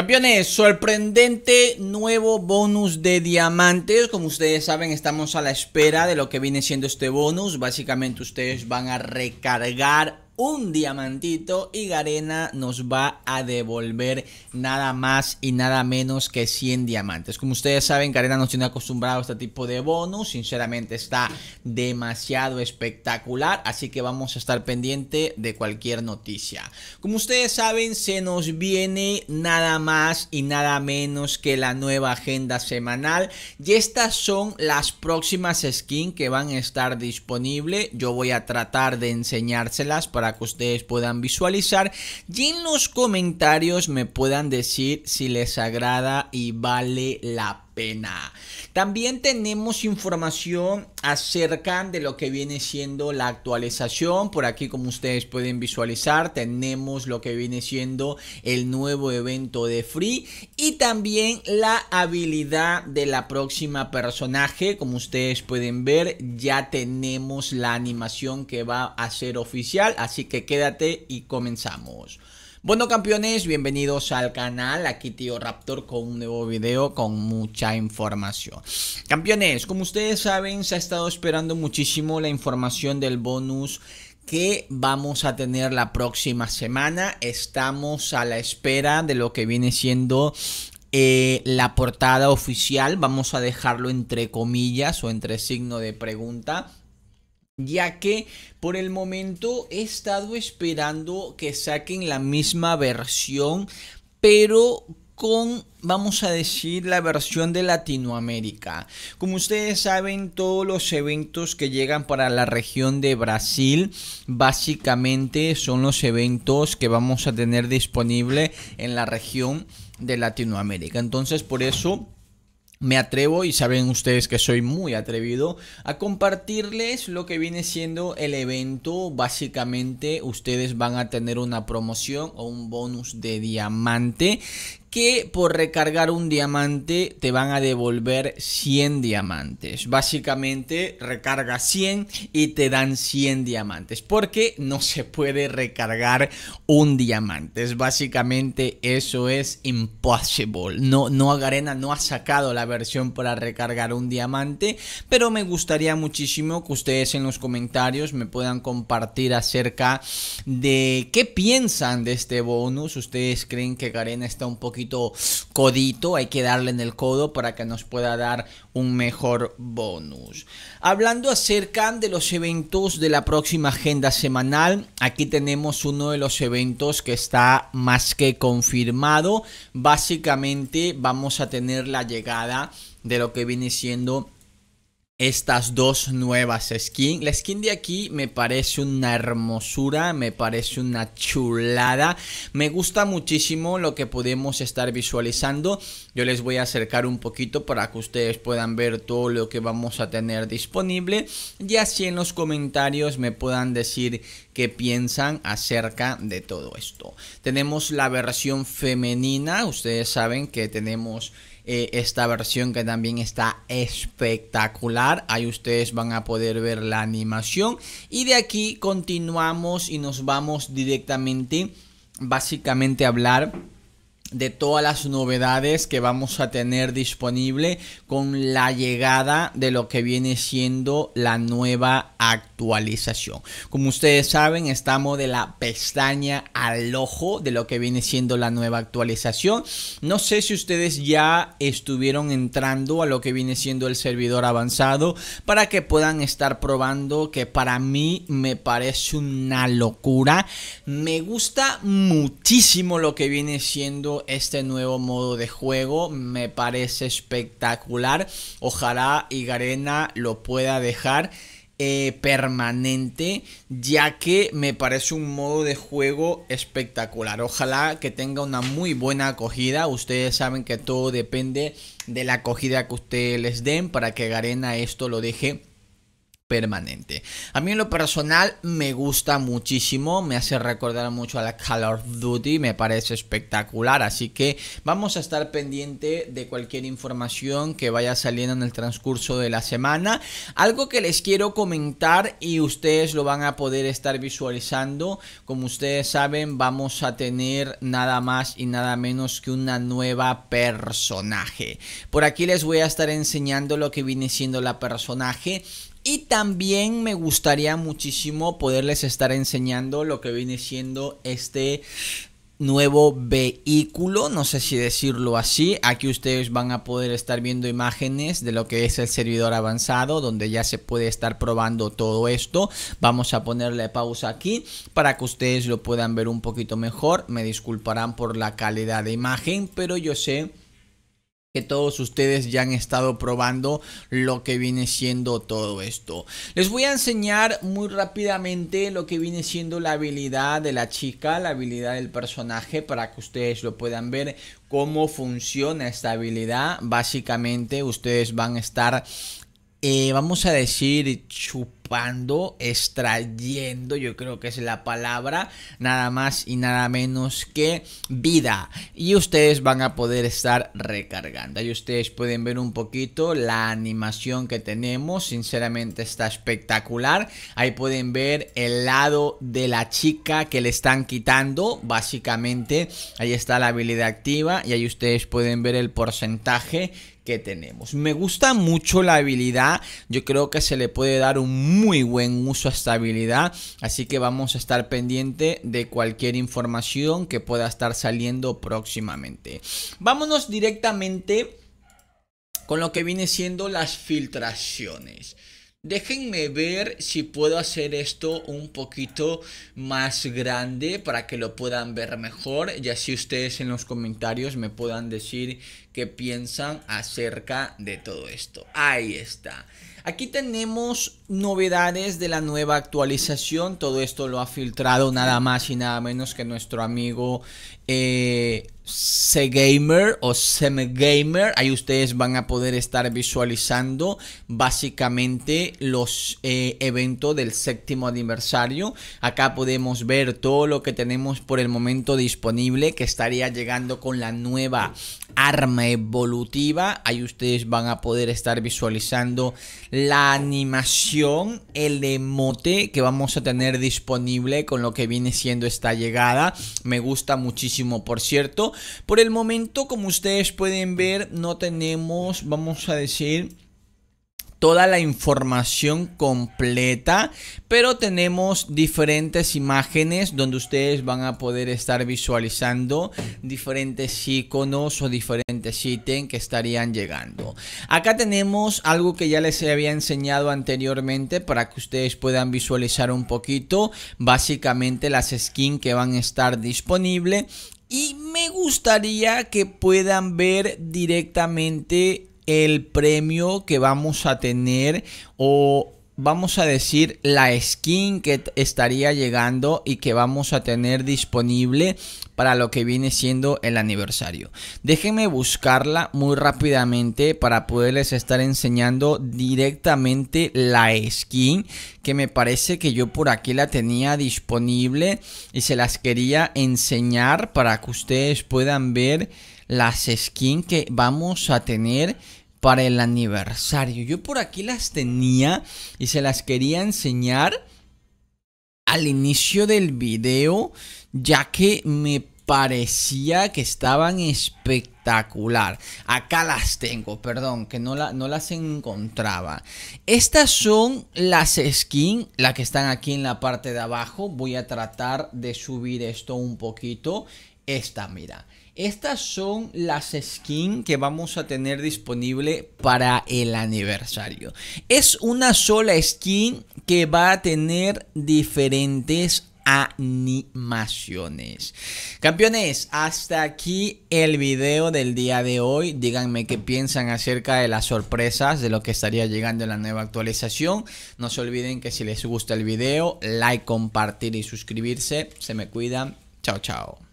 Campeones, sorprendente nuevo bonus de diamantes. Como ustedes saben, estamos a la espera de lo que viene siendo este bonus. Básicamente ustedes van a recargar un diamantito y Garena nos va a devolver nada más y nada menos que 100 diamantes. Como ustedes saben, Garena nos tiene acostumbrado a este tipo de bonus. Sinceramente está demasiado espectacular, así que vamos a estar pendiente de cualquier noticia. Como ustedes saben, se nos viene nada más y nada menos que la nueva agenda semanal. Y estas son las próximas skins que van a estar disponibles. Yo voy a tratar de enseñárselas para que ustedes puedan visualizar y en los comentarios me puedan decir si les agrada y vale la pena también tenemos información acerca de lo que viene siendo la actualización. Por aquí, como ustedes pueden visualizar, tenemos lo que viene siendo el nuevo evento de Free y también la habilidad de la próxima personaje. Como ustedes pueden ver, ya tenemos la animación que va a ser oficial. Así que quédate y comenzamos. Bueno campeones, bienvenidos al canal, aquí tío Raptor con un nuevo video con mucha información Campeones, como ustedes saben se ha estado esperando muchísimo la información del bonus que vamos a tener la próxima semana Estamos a la espera de lo que viene siendo eh, la portada oficial Vamos a dejarlo entre comillas o entre signo de pregunta ya que por el momento he estado esperando que saquen la misma versión, pero con, vamos a decir, la versión de Latinoamérica. Como ustedes saben, todos los eventos que llegan para la región de Brasil, básicamente son los eventos que vamos a tener disponible en la región de Latinoamérica. Entonces, por eso me atrevo, y saben ustedes que soy muy atrevido, a compartirles lo que viene siendo el evento. Básicamente ustedes van a tener una promoción o un bonus de diamante que por recargar un diamante te van a devolver 100 diamantes. Básicamente recarga 100 y te dan 100 diamantes porque no se puede recargar un diamante. Es básicamente eso es impossible. No, no Garena no ha sacado la versión para recargar un diamante, pero me gustaría muchísimo que ustedes en los comentarios me puedan compartir acerca de qué piensan de este bonus. ¿Ustedes creen que Garena está un poquito codito, hay que darle en el codo para que nos pueda dar un mejor bonus. Hablando acerca de los eventos de la próxima agenda semanal, aquí tenemos uno de los eventos que está más que confirmado. Básicamente vamos a tener la llegada de lo que viene siendo estas dos nuevas skins. La skin de aquí me parece una hermosura, me parece una chulada. Me gusta muchísimo lo que podemos estar visualizando. Yo les voy a acercar un poquito para que ustedes puedan ver todo lo que vamos a tener disponible. Y así en los comentarios me puedan decir qué piensan acerca de todo esto. Tenemos la versión femenina. Ustedes saben que tenemos eh, esta versión que también está espectacular. Ahí ustedes van a poder ver la animación. Y de aquí continuamos y nos vamos directamente, básicamente a hablar de todas las novedades que vamos a tener disponible con la llegada de lo que viene siendo la nueva actualización. Como ustedes saben, estamos de la pestaña al ojo de lo que viene siendo la nueva actualización. No sé si ustedes ya estuvieron entrando a lo que viene siendo el servidor avanzado para que puedan estar probando que para mí me parece una locura. Me gusta muchísimo lo que viene siendo este nuevo modo de juego. Me parece espectacular. Ojalá y Garena lo pueda dejar. Eh, permanente ya que me parece un modo de juego espectacular ojalá que tenga una muy buena acogida ustedes saben que todo depende de la acogida que ustedes les den para que Garena esto lo deje permanente. A mí en lo personal me gusta muchísimo, me hace recordar mucho a la Call of Duty, me parece espectacular, así que vamos a estar pendiente de cualquier información que vaya saliendo en el transcurso de la semana. Algo que les quiero comentar y ustedes lo van a poder estar visualizando, como ustedes saben, vamos a tener nada más y nada menos que una nueva personaje. Por aquí les voy a estar enseñando lo que viene siendo la personaje y también me gustaría muchísimo poderles estar enseñando lo que viene siendo este nuevo vehículo, no sé si decirlo así. Aquí ustedes van a poder estar viendo imágenes de lo que es el servidor avanzado, donde ya se puede estar probando todo esto. Vamos a ponerle pausa aquí para que ustedes lo puedan ver un poquito mejor. Me disculparán por la calidad de imagen, pero yo sé que todos ustedes ya han estado probando lo que viene siendo todo esto. Les voy a enseñar muy rápidamente lo que viene siendo la habilidad de la chica, la habilidad del personaje para que ustedes lo puedan ver cómo funciona esta habilidad. Básicamente ustedes van a estar, eh, vamos a decir, chupando extrayendo, yo creo que es la palabra, nada más y nada menos que vida. Y ustedes van a poder estar recargando. Ahí ustedes pueden ver un poquito la animación que tenemos, sinceramente está espectacular. Ahí pueden ver el lado de la chica que le están quitando, básicamente ahí está la habilidad activa y ahí ustedes pueden ver el porcentaje que tenemos. Me gusta mucho la habilidad, yo creo que se le puede dar un muy buen uso a esta habilidad, así que vamos a estar pendiente de cualquier información que pueda estar saliendo próximamente. Vámonos directamente con lo que viene siendo las filtraciones. Déjenme ver si puedo hacer esto un poquito más grande para que lo puedan ver mejor y así ustedes en los comentarios me puedan decir qué piensan acerca de todo esto. Ahí está. Aquí tenemos novedades de la nueva actualización. Todo esto lo ha filtrado nada más y nada menos que nuestro amigo eh, Segamer o Semgamer, ahí ustedes van a poder estar visualizando básicamente los eh, eventos del séptimo aniversario. Acá podemos ver todo lo que tenemos por el momento disponible que estaría llegando con la nueva arma evolutiva. Ahí ustedes van a poder estar visualizando la animación, el emote que vamos a tener disponible con lo que viene siendo esta llegada. Me gusta muchísimo, por cierto. Por el momento, como ustedes pueden ver, no tenemos, vamos a decir, toda la información completa, pero tenemos diferentes imágenes donde ustedes van a poder estar visualizando diferentes iconos o diferentes ítems que estarían llegando. Acá tenemos algo que ya les había enseñado anteriormente para que ustedes puedan visualizar un poquito, básicamente las skins que van a estar disponibles y me gustaría que puedan ver directamente el premio que vamos a tener o vamos a decir, la skin que estaría llegando y que vamos a tener disponible para lo que viene siendo el aniversario. Déjenme buscarla muy rápidamente para poderles estar enseñando directamente la skin que me parece que yo por aquí la tenía disponible y se las quería enseñar para que ustedes puedan ver las skins que vamos a tener para el aniversario. Yo por aquí las tenía y se las quería enseñar al inicio del video, ya que me parecía que estaban espectacular. Acá las tengo, perdón, que no, la, no las encontraba. Estas son las skins, las que están aquí en la parte de abajo. Voy a tratar de subir esto un poquito. Esta, mira. Estas son las skins que vamos a tener disponible para el aniversario. Es una sola skin que va a tener diferentes animaciones. Campeones, hasta aquí el video del día de hoy. Díganme qué piensan acerca de las sorpresas, de lo que estaría llegando en la nueva actualización. No se olviden que si les gusta el video, like, compartir y suscribirse. Se me cuidan. Chao, chao.